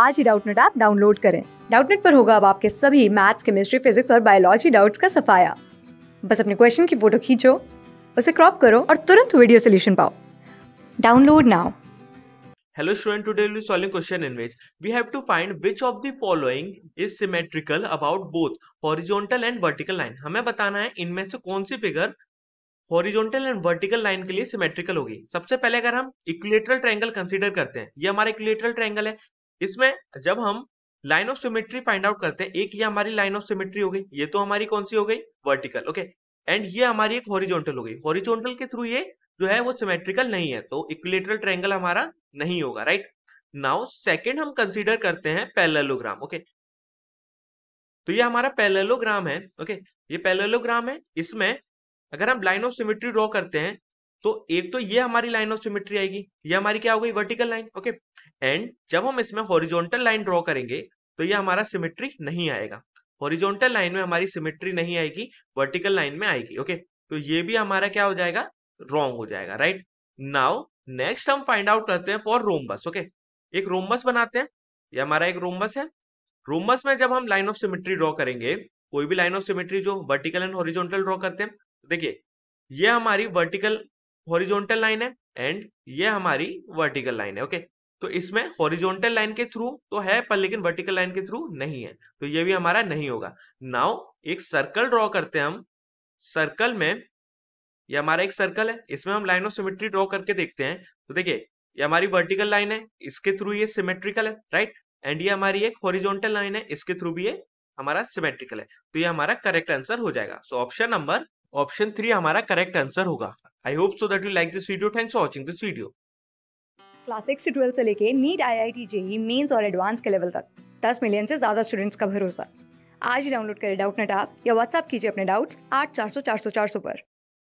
आज ही Doubtnut app download करें डाउटनेट पर होगा अब आपके सभी मैथ्स केमिस्ट्री फिजिक्स और बायोलॉजी डाउट्स का सफाया बस अपने क्वेश्चन की फोटो खींचो उसे क्रॉप करो और तुरंत वीडियो सोल्यूशन पाओ download now Hello student, today we'll be solving question in which we have to find which of the following is symmetrical about both horizontal and vertical line. हमें बताना है इनमें से कौन सी figure horizontal and vertical line के लिए symmetrical होगी सबसे पहले अगर हम इक्विलेटरल ट्रायंगल कंसीडर करते हैं ये हमारा इक्विलेटरल ट्रायंगल है इसमें जब हम line of symmetry find out करते हैं एक ये हमारी लाइन ऑफ सिमेट्री हो गई ये तो हमारी कौन सी हो गई वर्टिकल ओके एंड ये हमारी एक हॉरिजॉन्टल हो गई हॉरिजॉन्टल के थ्रू ये जो है वो सिमेट्रिकल नहीं है तो इक्विलेटरल ट्रायंगल हमारा नहीं होगा राइट नाउ सेकेंड हम कंसिडर करते हैं पैरेललोग्राम ओके तो ये हमारा पैरेललोग्राम है ओके ये पैरेललोग्राम है इसमें अगर हम लाइन ऑफ सिमेट्री ड्रॉ करते हैं तो एक तो ये हमारी लाइन ऑफ सिमेट्री आएगी ये हमारी क्या हो गई वर्टिकल लाइन ओके एंड जब हम इसमें हॉरिजॉन्टल लाइन ड्रॉ करेंगे तो ये हमारा सिमेट्री नहीं आएगा हॉरिजॉन्टल लाइन में हमारी सिमेट्री नहीं आएगी वर्टिकल लाइन में आएगी ओके तो ये भी हमारा क्या हो जाएगा रॉन्ग हो जाएगा राइट नाउ नेक्स्ट हम फाइंड आउट करते हैं फॉर रोमबस ओके एक रोमबस बनाते हैं ये हमारा एक रोमबस है रोमबस में जब हम लाइन ऑफ सिमेट्री ड्रॉ करेंगे कोई भी लाइन ऑफ सिमेट्री जो वर्टिकल एंड हॉरिजॉन्टल ड्रॉ करते हैं देखिए ये हमारी वर्टिकल हॉरिजॉन्टल लाइन है एंड ये हमारी वर्टिकल लाइन है ओके okay? तो इसमें हॉरिजॉन्टल लाइन के थ्रू तो है पर लेकिन वर्टिकल लाइन के थ्रू नहीं है तो ये भी हमारा नहीं होगा नाउ एक सर्कल ड्रॉ करते हैं हम सर्कल में ये हमारा एक सर्कल है इसमें हम लाइन ऑफ सिमेट्री ड्रॉ करके देखते हैं तो देखिए ये हमारी वर्टिकल लाइन है इसके थ्रू ये सिमेट्रिकल है राइट एंड ये हमारी एक हॉरिजॉन्टल लाइन है इसके थ्रू भी ये हमारा सिमेट्रिकल है तो ये हमारा करेक्ट आंसर हो जाएगा so option number option three हमारा करेक्ट आंसर होगा I hope so that you like this video. Thanks for watching this video. Class 6 से 12 से लेके NEET I I T mains और एडवांस के लेवल तक दस मिलियन से ज़्यादा स्टूडेंट्स का भरोसा आज ही डाउनलोड करें डाउट नेट आप या व्हाट्सअप कीजिए अपने डाउट्स आठ चार सौ चार सौ चार सौ पर